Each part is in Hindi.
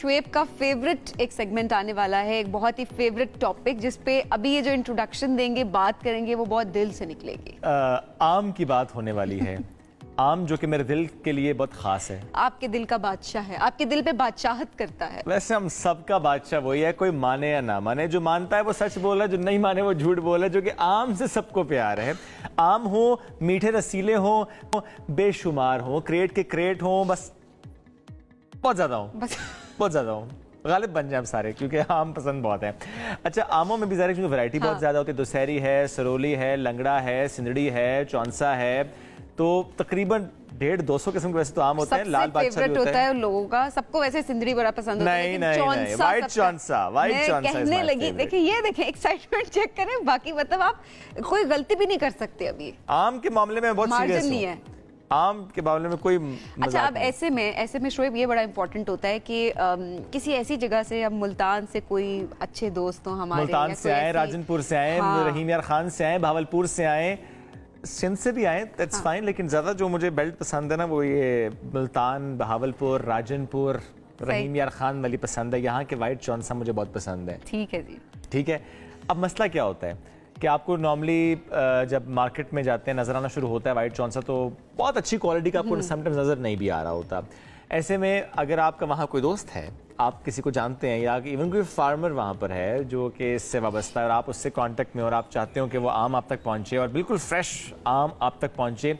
श्वेब का फेवरेट एक सेगमेंट आने वाला है एक बहुत ही फेवरेट टॉपिक जिस पे अभी ये जो इंट्रोडक्शन देंगे बात करेंगे वो बहुत दिल से निकलेगी आ, आम की बात होने वाली है आम जो कि मेरे दिल के लिए बहुत खास है आपके दिल का बादशाह है आपके दिल पे बादशाहत करता है वैसे हम सबका बादशाह वही है कोई माने या ना माने जो मानता है वो सच बोल रहा है जो नहीं माने वो झूठ बोल रहा है जो कि आम से सबको प्यार है आम हो मीठे रसीले हो बेशुमार हो क्रेट के क्रेट हो बस बहुत ज्यादा हो बस बहुत ज़्यादा हूँ गालिब बन जाए सारे क्योंकि आम पसंद बहुत है अच्छा आमों में भी ज़रा क्योंकि वैरायटी हाँ। बहुत ज़्यादा होती है दुशहरी है सरोली है लंगड़ा है सिंदड़ी है चौंसा है तो तकरीबन डेढ़ दो सौ किस्म के वैसे तो आम होते हैं लाल बादशाह होता, है, है लोगों का सबको वैसे सिंदरी बड़ा पसंद होता है नहीं नहीं चौंसा वाइट चौंसा कहने लगी देखिए ये देखिए एक्साइटमेंट चेक करें बाकी मतलब आप कोई गलती भी नहीं कर सकते अभी आम के मामले में मार्जिन नहीं है आम के मामले में कोई अच्छा अब ऐसे में ऐसे में शोएब ये बड़ा इम्पोर्टेंट होता है कि आम, किसी ऐसी जगह से अब मुल्तान से कोई अच्छे दोस्त हो हमारे मुल्तान से आए राजनपुर से आए हाँ। रहीम यार खान से आए भावलपुर से आए सिंध से भी आए दैट्स हाँ। फाइन लेकिन ज़्यादा जो मुझे बेल्ट पसंद है ना वो ये मुल्तान भावलपुर राजनपुर रहीम यार खान वाली पसंद है यहाँ के वाइट चौनसा मुझे बहुत पसंद है ठीक है जी ठीक है अब मसला क्या होता है कि आपको नॉर्मली जब मार्केट में जाते हैं नज़र आना शुरू होता है वाइट चौन तो बहुत अच्छी क्वालिटी का आपको समटाइम्स हम्म। नज़र नहीं भी आ रहा होता ऐसे में अगर आपका वहाँ कोई दोस्त है आप किसी को जानते हैं या इवन कोई फार्मर वहाँ पर है जो कि इससे वाबस्ता है और आप उससे कांटेक्ट में और आप चाहते हो कि वो आम आप तक पहुँचे और बिल्कुल फ्रेश आम आप तक पहुँचे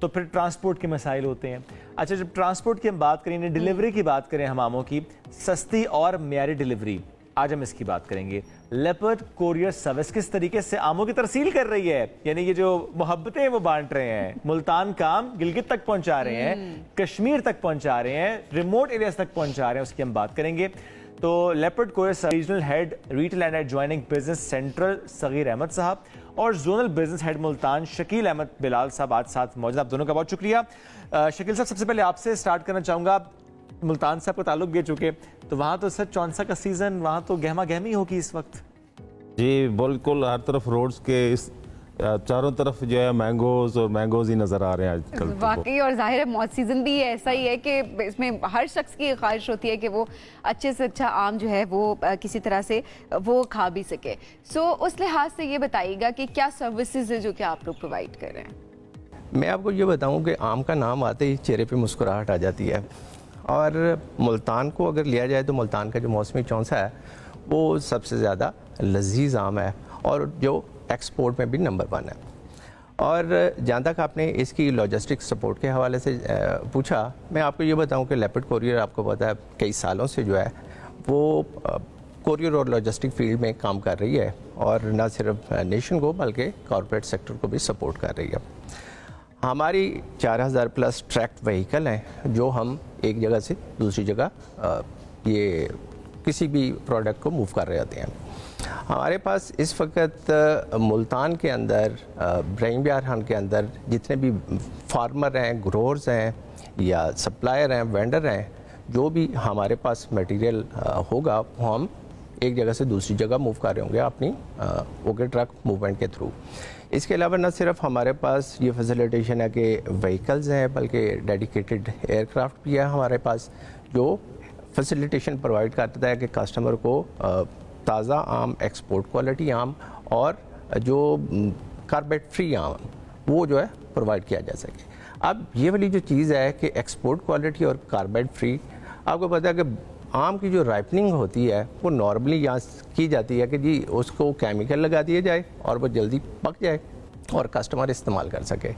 तो फिर ट्रांसपोर्ट के मसाइल होते हैं अच्छा जब ट्रांसपोर्ट की हम बात करें डिलीवरी हम्म। की बात करें हम आमों की सस्ती और म्यारी डिलीवरी आज हम इसकी बात करेंगे लेपर्ड कोरियर सर्विस किस तरीके से आमों की तरसील कर रही है यानी ये जो मोहब्बतें वो बांट रहे हैं मुल्तान काम गिलगित तक पहुंचा रहे हैं हम्म। कश्मीर तक पहुंचा रहे हैं रिमोट एरियाज तक पहुंचा रहे हैं उसकी हम बात करेंगे तो Leopard courier regional head retail and adjoining business central Sagheer Ahmad sahab और zonal business head Multan Shakeel Ahmad Bilal sahab आज साथ मौजूद आप दोनों का बहुत शुक्रिया शकील साहब सबसे पहले आपसे स्टार्ट करना चाहूंगा मुल्तान साहब का ताल्लुक दे चुके तो वहाँ तो सर चौंसा का सीज़न वहाँ तो गहमा गहमी होगी इस वक्त जी बिल्कुल हर तरफ रोड्स के इस चारों तरफ जो है मैंगोज और मैंगोज ही नजर आ रहे हैं आजकल तो। वाकई और जाहिर है मौत सीजन भी ऐसा ही है कि इसमें हर शख्स की ख्वाहिश होती है कि वो अच्छे से अच्छा आम जो है वो किसी तरह से वो खा भी सके सो so, उस लिहाज से ये बताइएगा कि क्या सर्विसेज है जो कि आप लोग प्रोवाइड कर रहे हैं मैं आपको ये बताऊं कि आम का नाम आते ही चेहरे पे मुस्कुराहट आ जाती है और मुल्तान को अगर लिया जाए तो मुल्तान का जो मौसमी चौंसा है वो सबसे ज़्यादा लजीज आम है और जो एक्सपोर्ट में भी नंबर वन है और जहाँ तक आपने इसकी लॉजिस्टिक सपोर्ट के हवाले से पूछा मैं आपको ये बताऊं कि लेपिड कोरियर आपको पता है कई सालों से जो है वो कोरियर और लॉजिस्टिक फील्ड में काम कर रही है और न सिर्फ नेशन को बल्कि कॉरपोरेट सेक्टर को भी सपोर्ट कर रही है हमारी 4000 प्लस ट्रैक्ट व्हीकल हैं जो हम एक जगह से दूसरी जगह ये किसी भी प्रोडक्ट को मूव कर रहे होते हैं हमारे पास इस वक्त मुल्तान के अंदर ब्रहिम बिहार के अंदर जितने भी फार्मर हैं ग्रोअर्स हैं या सप्लायर हैं वेंडर हैं जो भी हमारे पास मटेरियल होगा वो हम एक जगह से दूसरी जगह मूव कर रहे होंगे अपनी ओके ट्रक मूवमेंट के थ्रू इसके अलावा न सिर्फ हमारे पास ये फैसिलिटेशन है कि व्हीकल्स हैं बल्कि डेडिकेटेड एयरक्राफ्ट भी है हमारे पास जो फैसिलिटेशन प्रोवाइड करता है कि कस्टमर को ताज़ा आम एक्सपोर्ट क्वालिटी आम और जो कार्बेट फ्री आम वो जो है प्रोवाइड किया जा सके अब ये वाली जो चीज़ है कि एक्सपोर्ट क्वालिटी और कार्बेट फ्री आपको पता है कि आम की जो राइपनिंग होती है वो नॉर्मली यहाँ की जाती है कि जी उसको केमिकल लगा दिया जाए और वो जल्दी पक जाए और कस्टमर इस्तेमाल कर सके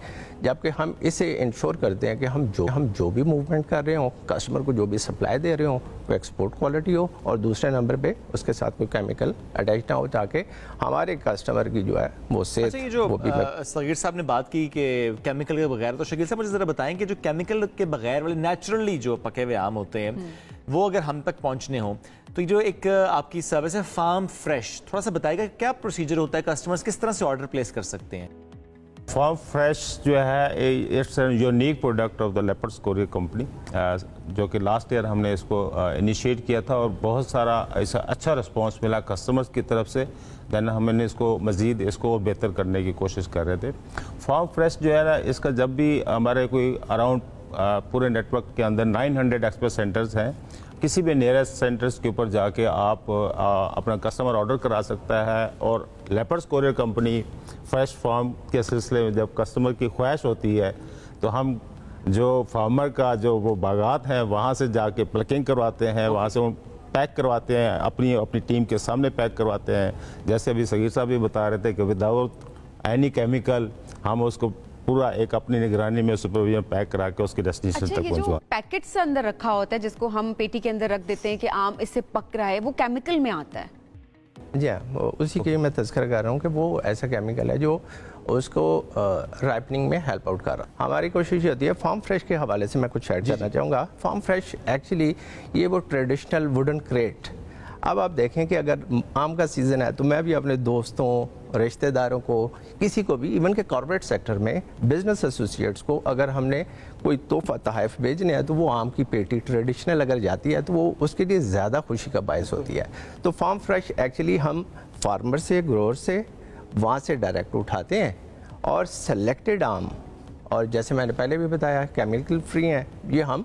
जबकि हम इसे इंश्योर करते हैं कि हम जो हम जो भी मूवमेंट कर रहे हों कस्टमर को जो भी सप्लाई दे रहे हों वो एक्सपोर्ट क्वालिटी हो और दूसरे नंबर पे उसके साथ कोई केमिकल अटैच ना हो ताकि हमारे कस्टमर की जो है वो से अच्छा, शगीर जो साहब ने बात की कि केमिकल के बगैर तो शगीर साहब मुझे ज़रा बताएं कि जो केमिकल के बगैर वाले नेचुरली जो पके हुए आम होते हैं हम्म। वो अगर हम तक पहुँचने हों तो जो एक आपकी सर्विस है फार्म फ्रेश थोड़ा सा बताएगा क्या प्रोसीजर होता है कस्टमर्स किस तरह से ऑर्डर प्लेस कर सकते हैं फार्म फ्रेश जो है it's an unique product of the Leopards courier company जो कि लास्ट ईयर हमने इसको इनिशिएट uh, किया था और बहुत सारा ऐसा अच्छा रिस्पांस मिला कस्टमर्स की तरफ से दैन हमने इसको मज़ीद इसको और बेहतर करने की कोशिश कर रहे थे फार्म फ्रेश जो है ना इसका जब भी हमारे कोई अराउंड uh, पूरे नेटवर्क के अंदर 900 एक्सप्रेस सेंटर्स हैं किसी भी नियरेस्ट सेंटर्स के ऊपर जाके आप आ, अपना कस्टमर ऑर्डर करा सकता है और Leopards courier company fresh farm के सिलसिले में जब कस्टमर की ख्वाहिश होती है तो हम जो फार्मर का जो वो बागात है वहाँ से जाके प्लकिंग करवाते हैं वहाँ से पैक करवाते हैं अपनी अपनी टीम के सामने पैक करवाते हैं जैसे अभी सगीर साहब भी बता रहे थे कि विदाउट एनी केमिकल हम उसको पूरा एक अपनी निगरानी में सुपरविजन पैक करा के उसके डेस्टिनेशन अच्छा, तक पहुंचवा पैकेट से अंदर रखा होता है जिसको हम पेटी के अंदर रख देते हैं कि आम इससे पक रहा है वो केमिकल में आता है जी हाँ उसी के मैं तस्कर कर रहा हूँ कि वो ऐसा केमिकल है जो उसको राइपनिंग में हेल्प आउट कर रहा है हमारी कोशिश होती है फार्म फ्रेश के हवाले से मैं कुछ ऐड करना चाहूँगा फार्म फ्रेश एक्चुअली ये वो ट्रेडिशनल वुडन क्रेट अब आप देखें कि अगर आम का सीज़न है तो मैं भी अपने दोस्तों रिश्तेदारों को किसी को भी इवन के कॉरपोरेट सेक्टर में बिजनेस एसोसिएट्स को अगर हमने कोई तोहफा तहफ भेजने हैं तो वो आम की पेटी ट्रेडिशनल अगर जाती है तो वो उसके लिए ज़्यादा खुशी का बायस होती है तो फार्म फ्रेश एक्चुअली हम फार्मर से ग्रोअर से वहाँ से डायरेक्ट उठाते हैं और सेलेक्टेड आम और जैसे मैंने पहले भी बताया केमिकल फ्री हैं ये हम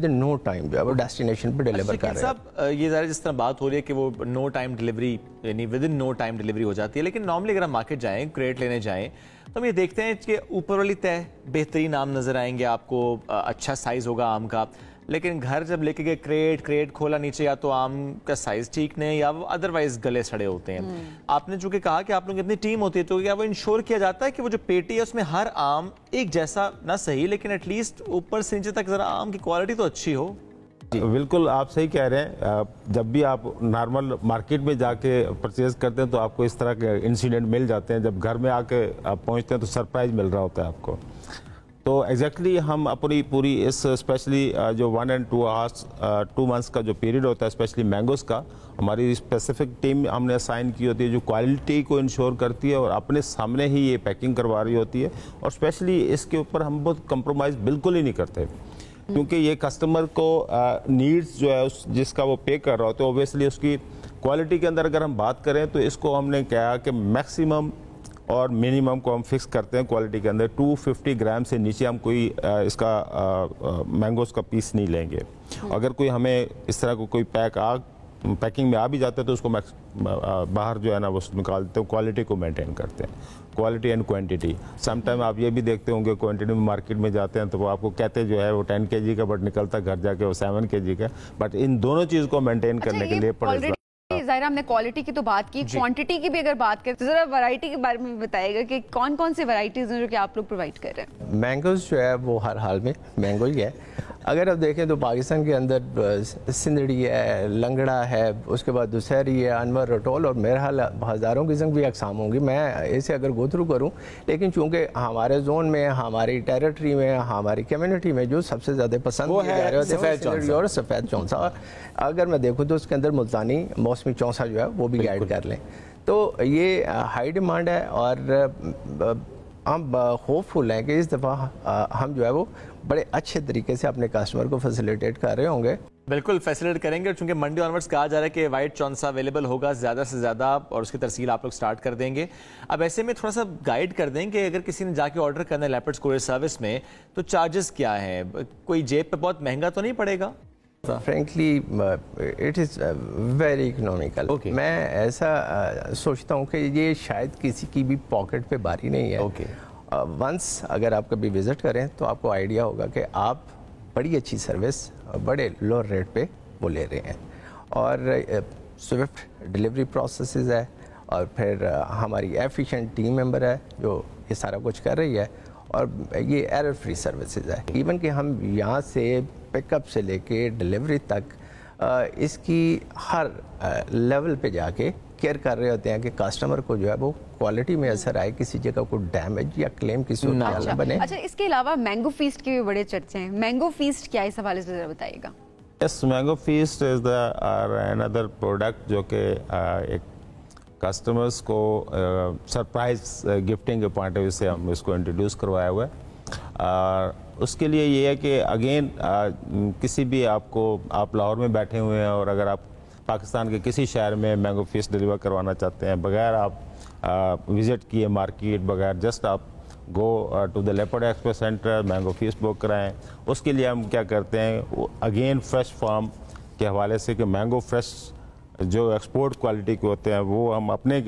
विद नो टाइम जो है वो डेस्टिनेशन पर डिलीवर कर रहे हैं ये ज़रा जिस तरह बात हो रही है कि वो नो टाइम डिलीवरी यानी within no time delivery हो जाती है लेकिन नॉर्मली अगर हम मार्केट जाएँ क्रेडिट लेने जाएँ तो हम ये देखते हैं कि ऊपर वाली तय बेहतरीन आम नज़र आएंगे आपको अच्छा साइज़ होगा आम का लेकिन घर जब लेके गए क्रेट क्रेट खोला नीचे या तो आम का साइज ठीक नहीं या अदरवाइज गले सड़े होते हैं हम्म। आपने चूंकि कहा कि आप लोग इतनी टीम होती है तो क्या वो इंश्योर किया जाता है कि वो जो पेटी है उसमें हर आम एक जैसा ना सही लेकिन एटलीस्ट ऊपर से नीचे तक जरा आम की क्वालिटी तो अच्छी हो बिल्कुल आप सही कह रहे हैं जब भी आप नॉर्मल मार्केट में जाके परचेज करते हैं तो आपको इस तरह के इंसिडेंट मिल जाते हैं जब घर में आके आप पहुंचते हैं तो सरप्राइज मिल रहा होता है आपको तो एग्जैक्टली exactly हम अपनी पूरी इस स्पेशली uh, जो one and two hours two months का जो पीरियड होता है स्पेशली मैंगोज़ का हमारी स्पेसिफिक टीम हमने असाइन की होती है जो क्वालिटी को इंश्योर करती है और अपने सामने ही ये पैकिंग करवा रही होती है और स्पेशली इसके ऊपर हम बहुत कंप्रोमाइज़ बिल्कुल ही नहीं करते क्योंकि ये कस्टमर को नीड्स uh, जो है उस जिसका वो पे कर रहा होता है ओबियसली उसकी क्वालिटी के अंदर अगर हम बात करें तो इसको हमने कहा कि मैक्सिमम और मिनिमम को हम फिक्स करते हैं क्वालिटी के अंदर 250 ग्राम से नीचे हम कोई इसका मैंगोस का पीस नहीं लेंगे अगर कोई हमें इस तरह को कोई पैक आ पैकिंग में आ भी जाता है तो उसको बाहर जो है ना वो निकाल देते हैं क्वालिटी को मेंटेन करते हैं क्वालिटी एंड क्वांटिटी समटाइम आप ये भी देखते होंगे क्वांटिटी में मार्केट में जाते हैं तो वो आपको कहते जो है वो टेन के का बट निकलता घर जाके वो सेवन के का बट इन दोनों चीज़ को मेंटेन अच्छा, करने के लिए जाहिर हमने क्वालिटी की तो बात की क्वांटिटी की भी अगर बात करें तो जरा वैरायटी के बारे में बताएगा कि कौन कौन सी वैरायटीज हैं जो कि आप लोग प्रोवाइड कर रहे हैं मैंगोज जो है वो हर हाल में मैंगो ही है अगर आप देखें तो पाकिस्तान के अंदर सिंदड़ी है लंगड़ा है उसके बाद दुशहरी है अनवर रटोल और मेरा हाल हज़ारों संग भी अकसाम होंगी मैं ऐसे अगर गोथ्रू करूँ लेकिन चूँकि हमारे जोन में हमारी टेरिटरी में हमारी कम्यूनिटी में जो सबसे ज़्यादा पसंद वो है सफ़ेद और सफ़ेद चौंसा अगर मैं देखूँ तो उसके अंदर मुल्तानी मौसमी चौंसा जो है वो भी गाइड कर लें तो ये हाई डिमांड है और हम होपफुल हैं कि इस दफ़ा हम जो है वो बड़े अच्छे तरीके से अपने कस्टमर को फैसिलिटेट कर रहे होंगे बिल्कुल फैसिलिटेट करेंगे और चूंकि मंडे ऑनवर्ड्स कहा जा रहा है कि वाइट चौंसा अवेलेबल होगा ज़्यादा से ज़्यादा और उसकी तरसील आप लोग स्टार्ट कर देंगे अब ऐसे में थोड़ा सा गाइड कर दें कि अगर किसी ने जाके ऑर्डर करना है लैपटॉप कोरियर सर्विस में तो चार्जेस क्या है कोई जेब पर बहुत महंगा तो नहीं पड़ेगा frankly it is very economical मैं ऐसा uh, सोचता हूँ कि ये शायद किसी की भी पॉकेट पे भारी नहीं है ओके वंस uh, अगर आप कभी विज़िट करें तो आपको आइडिया होगा कि आप बड़ी अच्छी सर्विस uh, बड़े लो रेट पे वो ले रहे हैं और स्विफ्ट डिलीवरी प्रोसेस है और फिर uh, हमारी एफिशिएंट टीम मेंबर है जो ये सारा कुछ कर रही है और ये एरर फ्री सर्विसेज है इवन कि हम यहाँ से पिकअप से लेके डिलीवरी तक इसकी हर लेवल पे जाके केयर कर रहे होते हैं कि कस्टमर को जो है वो क्वालिटी में असर आए किसी जगह को डैमेज या क्लेम किसी अच्छा, बने अच्छा इसके अलावा मैंगो फीस्ट के भी बड़े चर्चे हैं मैंगो फीस्ट क्या इस हवाले से जरा बताइएगा yes mango feast is the another product जो कि uh, एक कस्टमर्स को सरप्राइज uh, गिफ्टिंग uh, के पॉइंट ऑफ व्यू से हम इसको इंट्रोड्यूस करवाया हुआ है और उसके लिए ये है कि अगेन किसी भी आपको आप लाहौर में बैठे हुए हैं और अगर आप पाकिस्तान के किसी शहर में मैंगो फीस डिलीवर करवाना चाहते हैं बगैर आप विज़िट किए मार्केट बगैर जस्ट आप go to the Leopard express centre mango feast book कराएं उसके लिए हम क्या करते हैं अगेन फ्रेश फार्म के हवाले से कि मैंगो फ्रेश जो एक्सपोर्ट क्वालिटी के होते हैं वो हम अपने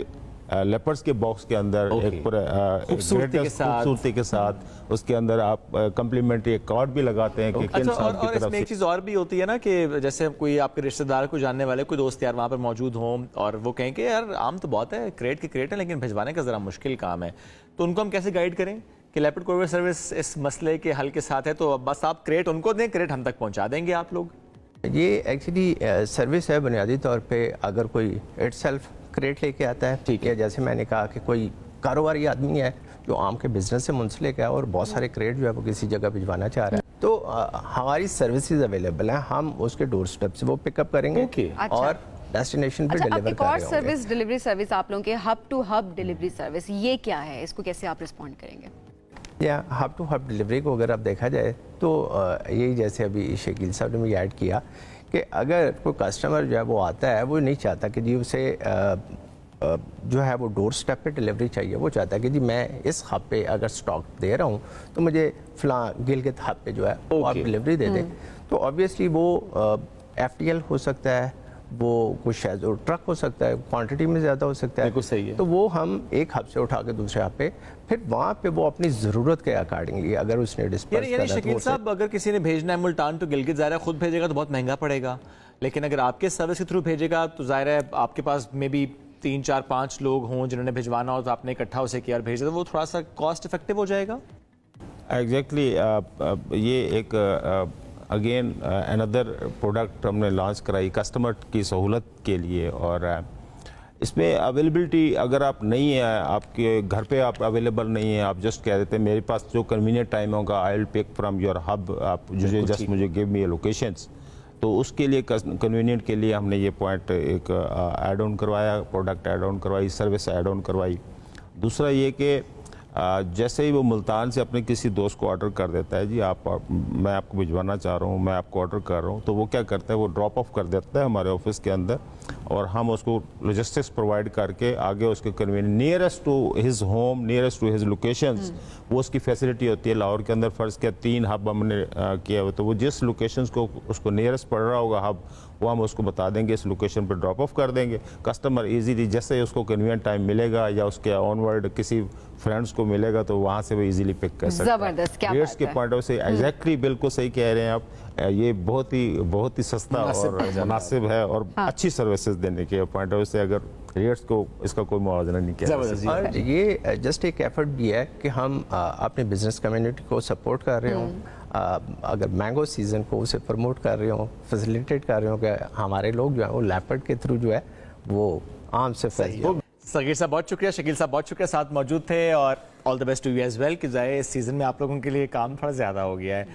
लेपर्स के बॉक्स के अंदर okay. एक खूबसूरती के साथ खूबसूरती के साथ उसके अंदर आप कम्प्लीमेंट्री एक कार्ड भी लगाते हैं okay. कि अच्छा, और, और इसमें एक चीज़ और भी होती है ना कि जैसे कोई आपके रिश्तेदार को जानने वाले कोई दोस्त यार वहाँ पर मौजूद हों और वो कहें कि यार आम तो बहुत है क्रेट के क्रेट है लेकिन भिजवाने का ज़रा मुश्किल काम है तो उनको हम कैसे गाइड करें कि लेपर्ड कोरियर सर्विस इस मसले के हल के साथ है तो बस आप क्रेट उनको दें क्रेट हम तक पहुँचा देंगे आप लोग ये एक्चुअली सर्विस है बुनियादी तौर पर अगर कोई इट्सल्फ क्रेट लेके आता है ठीक है जैसे मैंने कहा कि कोई कारोबारी आदमी है जो आम के बिजनेस से मुंसलिक है और बहुत सारे क्रेट जो है वो किसी जगह भिजवाना चाह रहा है तो आ, हमारी सर्विसेज अवेलेबल हैं हम उसके डोर स्टेप से वो पिकअप करेंगे okay. अच्छा। और डेस्टिनेशन पे डिलीवर अच्छा, कर सर्विस डिलीवरी सर्विस आप लोगों के hub to hub delivery service ये क्या है इसको कैसे आप रिस्पॉन्ड करेंगे या हब टू हब डिलीवरी को अगर आप देखा जाए तो यही जैसे अभी शकील साहब ने मुझे ऐड किया कि अगर कोई कस्टमर जो है वो आता है वो नहीं चाहता कि जी उसे जो है वो डोर स्टेप पर डिलीवरी चाहिए वो चाहता है कि जी मैं इस हब पे अगर स्टॉक दे रहा हूँ तो मुझे गिल गिलगित हब पे जो है okay. वो आप डिलीवरी दे दें हम्म। तो ऑब्वियसली वो एफ हो सकता है वो कुछ शायद ट्रक हो सकता है क्वांटिटी में ज़्यादा हो सकता है सही है तो वो हम एक हब से उठा के दूसरे हब पे फिर वहाँ पे वो अपनी ज़रूरत के अकॉर्डिंगली अगर उसने तो शकील साहब अगर किसी ने भेजना है मुल्तान तो गिलगित ज़ाहिर खुद भेजेगा तो बहुत महंगा पड़ेगा लेकिन अगर आपके सर्विस के थ्रू भेजेगा तो ज़ाहिर है आपके पास मे बी तीन चार पाँच लोग हों जिन्होंने भिजवाना हो तो आपने इकट्ठा उसे किया और भेजा तो वो थोड़ा सा कॉस्ट इफेक्टिव हो जाएगा एग्जैक्टली exactly, ये एक अगेन अनदर प्रोडक्ट हमने लॉन्च कराई कस्टमर की सहूलत के लिए और uh, इसमें अवेलेबिलिटी अगर आप नहीं है आपके घर पे आप अवेलेबल नहीं है आप जस्ट कह देते हैं मेरे पास जो कन्वीनियंट टाइम होगा I will pick from your hub आप मुझे जस्ट मुझे गिव मी लोकेशंस तो उसके लिए कन्वीनियंट के लिए हमने ये पॉइंट एक ऐड uh, ऑन करवाया प्रोडक्ट ऐड ऑन करवाई सर्विस ऐड ऑन करवाई दूसरा ये कि जैसे ही वो मुल्तान से अपने किसी दोस्त को ऑर्डर कर देता है जी आप, मैं आपको भिजवाना चाह रहा हूँ मैं आपको ऑर्डर कर रहा हूँ तो वो क्या करता है वो ड्रॉप ऑफ कर देता है हमारे ऑफिस के अंदर और हम उसको लॉजिस्टिक्स प्रोवाइड करके आगे उसके कन्वीन nearest to his home nearest to his location वो उसकी फैसिलिटी होती है लाहौर के अंदर फ़र्ज़ किया तीन हब हमने किया हुआ तो वो जिस लोकेशन को उसको नियरेस्ट पड़ रहा होगा हब वो हम उसको बता देंगे इस लोकेशन पर ड्रॉप ऑफ कर देंगे कस्टमर ईजीली जैसे उसको कन्वीनियंट टाइम मिलेगा या उसके ऑनवर्ड किसी फ्रेंड्स को मिलेगा तो वहाँ से वो इजीली पिक कर सकते हैं रेट्स के पॉइंट ऑफ से एग्जैक्टली हम्म। बिल्कुल सही कह रहे हैं आप ये बहुत ही बहुत ही सस्ता और मुनासिब है और हाँ। अच्छी सर्विसेज देने के पॉइंट ऑफ से अगर रेट्स को इसका कोई मुआवजा नहीं किया और ये जस्ट एक एफर्ट भी है कि हम अपने बिजनेस कम्युनिटी को सपोर्ट कर रहे हूँ अगर मैंगो सीज़न को उसे प्रमोट कर रहे हो फैसिलिटेट कर रहे हो कि हमारे लोग जो है वो लैपट के थ्रू जो है वो आम से फैल शकील साहब बहुत शुक्रिया शकील साहब बहुत शुक्रिया साथ मौजूद थे और all the best to you as well कि जाए इस सीज़न में आप लोगों के लिए काम थोड़ा ज़्यादा हो गया है